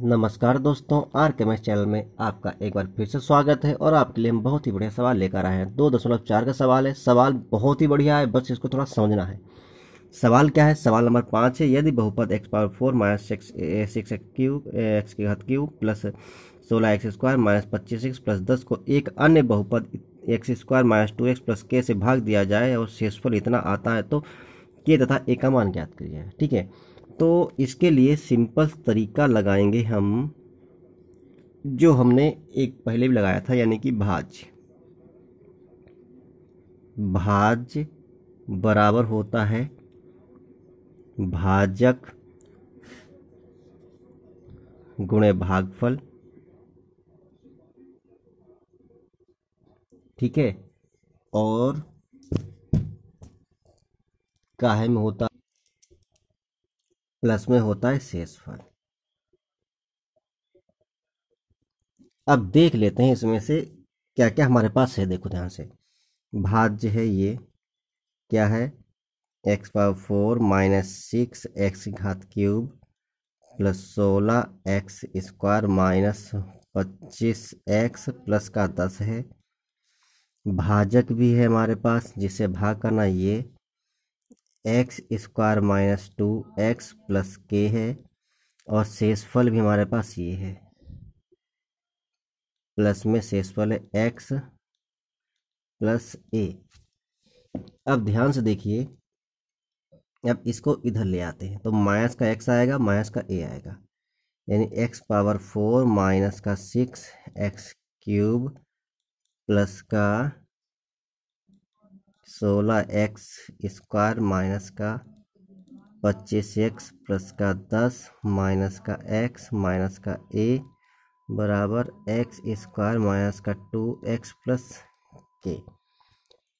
नमस्कार दोस्तों आर के चैनल में आपका एक बार फिर से स्वागत है और आपके लिए हम बहुत ही बढ़िया सवाल लेकर आए हैं दो दशमलव चार का सवाल है सवाल बहुत ही बढ़िया है बस इसको थोड़ा समझना है सवाल क्या है सवाल नंबर पाँच है यदि बहुपद x power four minus six six x x की हद क्यू प्लस सोलह एक्स स्क्वायर माइनस पच्चीस एक्स प्लस दस को एक अन्य बहुपद x square minus two x plus k से भाग दिया जाए और शेषफल इतना आता है तो के तथा एक का मान ज्ञात करिए ठीक है तो इसके लिए सिंपल तरीका लगाएंगे हम जो हमने एक पहले भी लगाया था यानी कि भाज भाज बराबर होता है भाजक गुणे भागफल ठीक है और काहे में होता प्लस में होता है शेष फल अब देख लेते हैं इसमें से क्या क्या हमारे पास है देखो ध्यान से भाज्य है ये क्या है x power four minus six x घात क्यूब प्लस सोलह एक्स स्क्वायर माइनस पच्चीस एक्स प्लस का दस है भाजक भी है हमारे पास जिसे भाग करना ये x square minus two x plus k है और शेषफल भी हमारे पास ये है प्लस में शेषफल है एक्स प्लस ए अब ध्यान से देखिए अब इसको इधर ले आते हैं तो माइनस का एक्स आएगा माइनस का ए आएगा यानी एक्स पावर फोर माइनस का सिक्स एक्स क्यूब प्लस का सोलह एक्स स्क्वायर माइनस का पच्चीस एक्स प्लस का दस माइनस का एक्स माइनस का ए बराबर एक्स स्क्वायर माइनस का टू एक्स प्लस के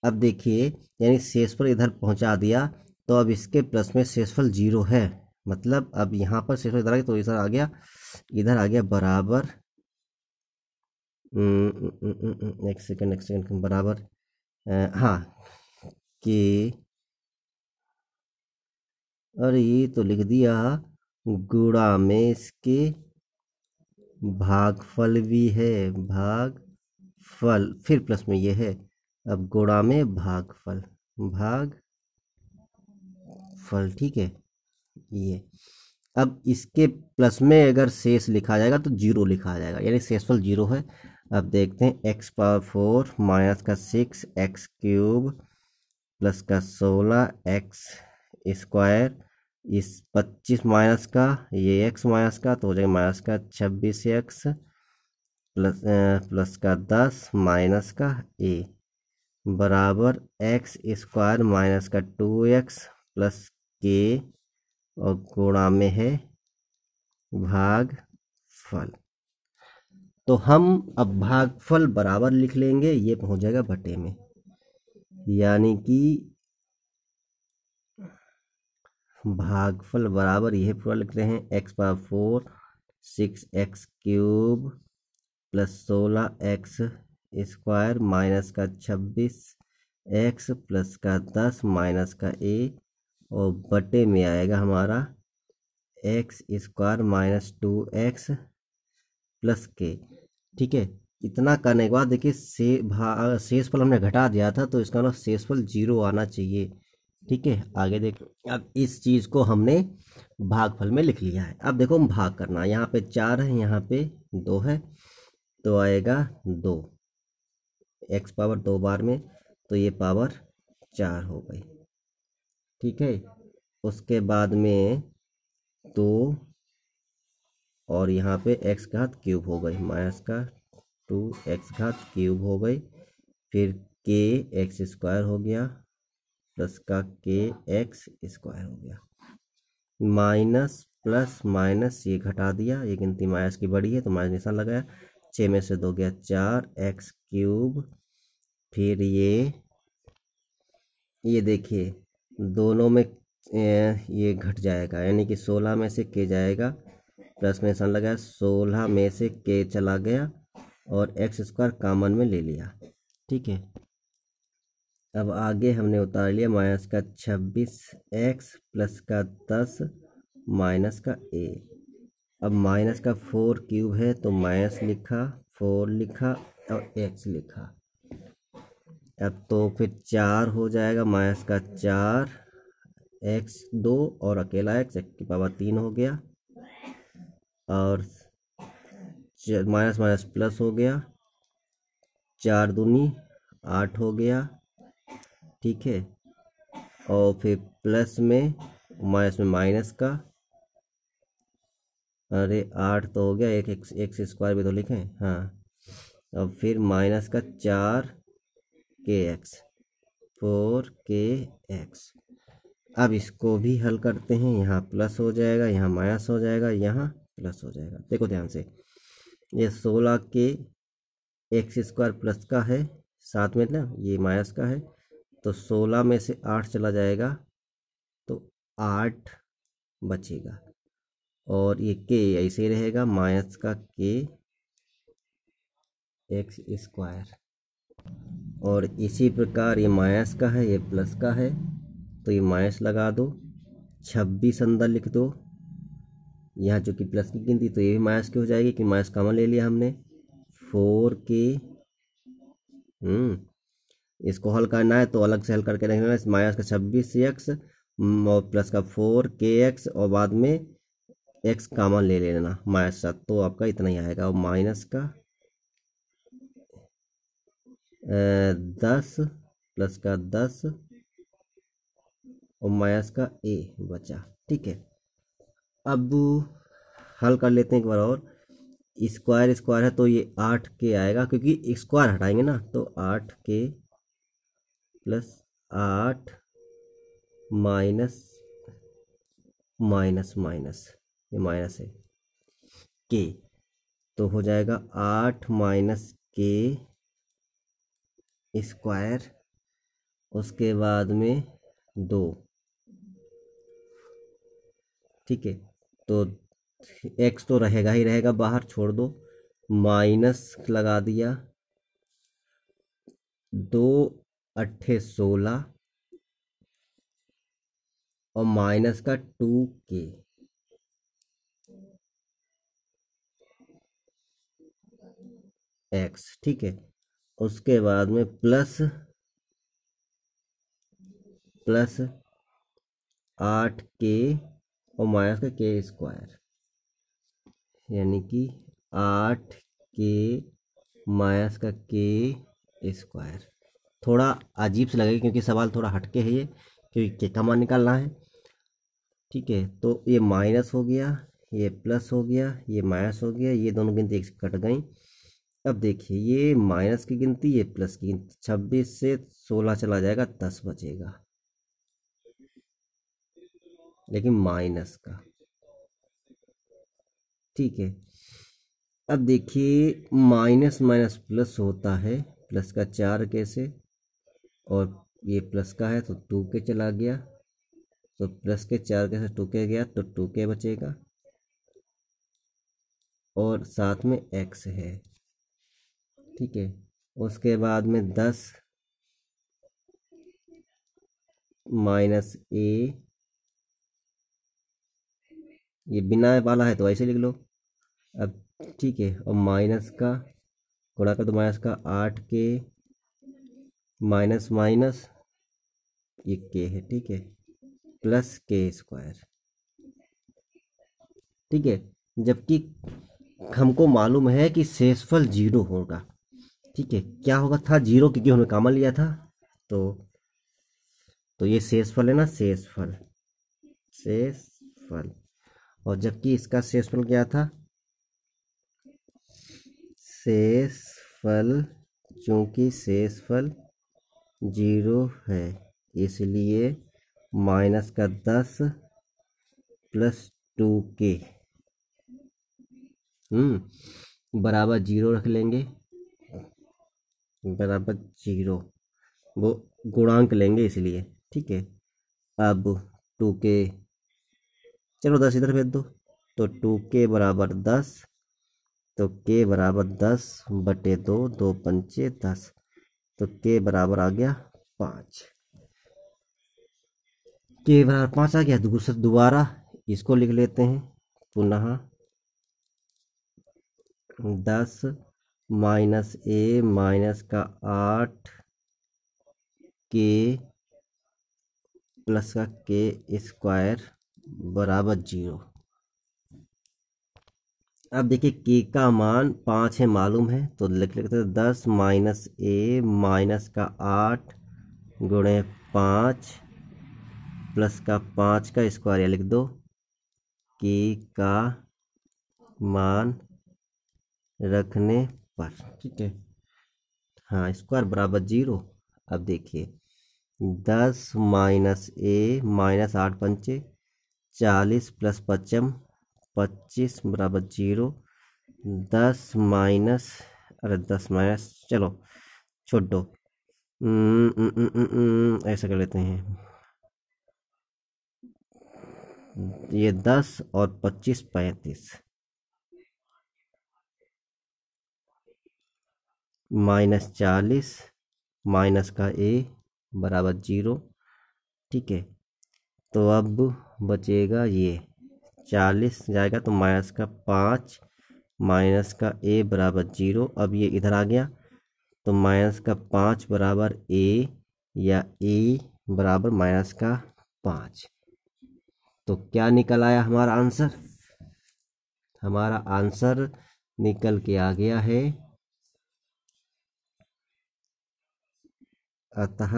अब देखिए यानी शेषफल इधर पहुंचा दिया तो अब इसके प्लस में शेषफल जीरो है मतलब अब यहाँ पर शेषफल इधर आ गया तो इधर आ गया इधर आ गया बराबर हम्म, हम्म, हम्म, एक सेकेंड एक सेकेंड बराबर हाँ के और ये तो लिख दिया गुड़ा में इसके भागफल भी है भाग फल फिर प्लस में ये है अब गोड़ा में भागफल भाग फल ठीक है ये अब इसके प्लस में अगर शेष लिखा जाएगा तो जीरो लिखा जाएगा यानी शेषफल जीरो है अब देखते हैं एक्स पावर फोर माइनस का सिक्स एक्स क्यूब प्लस का सोलह एक्स स्क्वायर इस पच्चीस माइनस का ये एक्स माइनस का तो हो जाएगा माइनस का छब्बीस एक्स प्लस प्लस का दस माइनस का ए बराबर एक्स स्क्वायर माइनस का टू एक्स प्लस के और गुणा में है भाग फल तो हम अब भागफल बराबर लिख लेंगे ये पहुंच जाएगा बटे में यानी कि भागफल बराबर यह पूरा लिख रहे हैं x power four six x cube plus सोलह एक्स स्क्वायर माइनस का छब्बीस एक्स प्लस का दस माइनस का ए और बटे में आएगा हमारा x square minus two x plus k ठीक है इतना करने के बाद देखिए से शेष शेषफल हमने घटा दिया था तो इसका ना मतलब शेषफल जीरो आना चाहिए ठीक है आगे देख अब इस चीज़ को हमने भागफल में लिख लिया है अब देखो हम भाग करना यहाँ पे चार है यहाँ पे दो है तो आएगा दो एक्स पावर दो बार में तो ये पावर चार हो गई ठीक है उसके बाद में दो और यहाँ पे x घात क्यूब हो गई माइनस का टू एक्स घात क्यूब हो गई फिर के एक्स स्क्वायर हो गया प्लस का के एक्स स्क्वायर हो गया माइनस प्लस माइनस ये घटा दिया ये गिनती माइनस की बड़ी है तो माइनस निशान लगाया छः में से दो गया चार एक्स क्यूब फिर ये ये देखिए दोनों में ये घट जाएगा यानी कि सोलह में से के जाएगा प्लस में निशान लगाया सोलह में से के चला गया और एक्स स्क्वायर कामन में ले लिया ठीक है अब आगे हमने उतार लिया माइनस का छब्बीस एक्स प्लस का दस माइनस का ए अब माइनस का फोर क्यूब है तो माइनस लिखा फोर लिखा और एक्स लिखा अब तो फिर चार हो जाएगा माइनस का चार एक्स दो और अकेला एक्स एक की पावर तीन हो गया और माइनस माइनस प्लस हो गया चार दूनी आठ हो गया ठीक है और फिर प्लस में माइनस में माइनस का अरे आठ तो हो गया एक एक स्क्वायर भी तो लिखें हाँ अब फिर माइनस का चार के एक्स फोर के एक्स अब इसको भी हल करते हैं यहाँ प्लस हो जाएगा यहाँ माइनस हो जाएगा यहाँ प्लस हो जाएगा देखो ध्यान से ये सोलह के एक्स स्क्वायर प्लस का है साथ में ना ये माइनस का है तो सोलह में से आठ चला जाएगा तो आठ बचेगा और ये के ऐसे रहेगा माइनस का के एक्स स्क्वायर और इसी प्रकार ये माइनस का है ये प्लस का है तो ये माइनस लगा दो छब्बीस अंदर लिख दो यहाँ जो कि प्लस की गिनती तो ये भी माइनस की हो जाएगी कि माइनस कामन ले लिया हमने फोर के हम्म, इसको हल करना है तो अलग से हल करके है माइनस का छब्बीस एक्स हम्म, और प्लस का फोर के एक्स और बाद में एक्स कामन ले लेना माइनस का तो आपका इतना ही आएगा और माइनस का दस प्लस का दस और माइनस का ए बचा ठीक है अब हल कर लेते हैं एक बार और स्क्वायर स्क्वायर है तो ये आठ के आएगा क्योंकि स्क्वायर हटाएंगे ना तो आठ के प्लस आठ माइनस माइनस माइनस ये माइनस है के तो हो जाएगा आठ माइनस के स्क्वायर उसके बाद में दो ठीक है तो एक्स तो रहेगा ही रहेगा बाहर छोड़ दो माइनस लगा दिया दो अट्ठे सोलह और माइनस का टू के एक्स ठीक है उसके बाद में प्लस प्लस आठ के और माइनस का के स्क्वायर यानी कि आठ के माइनस का के स्क्वायर थोड़ा अजीब से लगेगा क्योंकि सवाल थोड़ा हटके है ये क्योंकि के का मान निकालना है ठीक है तो ये माइनस हो गया ये प्लस हो गया ये माइनस हो गया ये दोनों गिनती एक कट गई अब देखिए ये माइनस की गिनती ये प्लस की गिनती छब्बीस से सोलह चला जाएगा दस बचेगा लेकिन माइनस का ठीक है अब देखिए माइनस माइनस प्लस होता है प्लस का चार कैसे और ये प्लस का है तो टू के चला गया तो प्लस के चार कैसे टू के गया तो टू के बचेगा और साथ में एक्स है ठीक है उसके बाद में दस माइनस ए ये बिना वाला है तो ऐसे लिख लो अब ठीक है और माइनस का गुणा कर दो माइनस का आठ के माइनस माइनस ये के है ठीक है प्लस के स्क्वायर ठीक है जबकि हमको मालूम है कि शेषफल जीरो होगा ठीक है क्या होगा था जीरो क्योंकि हमने काम लिया था तो तो ये शेषफल है ना शेषफल शेषफल और जबकि इसका शेषफल क्या था शेषफल चूँकि शेषफल जीरो है इसलिए माइनस का दस प्लस टू के हम्म, बराबर जीरो रख लेंगे बराबर जीरो वो गुणांक लेंगे इसलिए ठीक है अब टू के चलो दस इधर भेज दो तो टू के बराबर दस तो के बराबर दस बटे दो दो पंचे दस तो के बराबर आ गया पाँच के बराबर पाँच आ गया दूसरा दोबारा इसको लिख लेते हैं पुनः दस माइनस ए माइनस का आठ के प्लस का के स्क्वायर बराबर जीरो अब देखिए के का मान पाँच है मालूम है तो लिख लेते हैं दस माइनस ए माइनस का आठ गुणे पाँच प्लस का पाँच का स्क्वायर या लिख दो के का मान रखने पर ठीक है हाँ स्क्वायर बराबर जीरो अब देखिए दस माइनस ए माइनस आठ पंचे चालीस प्लस पचम पच्चीस बराबर जीरो दस माइनस अरे दस माइनस चलो छोड़ दो ऐसा कर लेते हैं ये दस और पच्चीस पैंतीस माइनस चालीस माइनस का ए बराबर जीरो ठीक है तो अब बचेगा ये चालीस जाएगा तो माइनस का पाँच माइनस का ए बराबर जीरो अब ये इधर आ गया तो माइनस का पाँच बराबर ए या ए बराबर माइनस का पाँच तो क्या निकल आया हमारा आंसर हमारा आंसर निकल के आ गया है अतः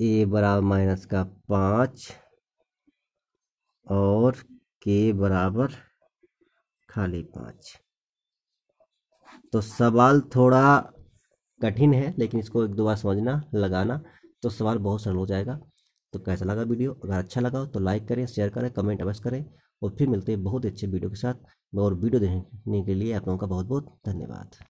ए बराबर माइनस का पाँच और के बराबर खाली पाँच तो सवाल थोड़ा कठिन है लेकिन इसको एक दो बार समझना लगाना तो सवाल बहुत सरल हो जाएगा तो कैसा लगा वीडियो अगर अच्छा लगा हो तो लाइक करें शेयर करें कमेंट अवश्य करें और फिर मिलते हैं बहुत अच्छे वीडियो के साथ और वीडियो देखने के लिए आप लोगों का बहुत बहुत धन्यवाद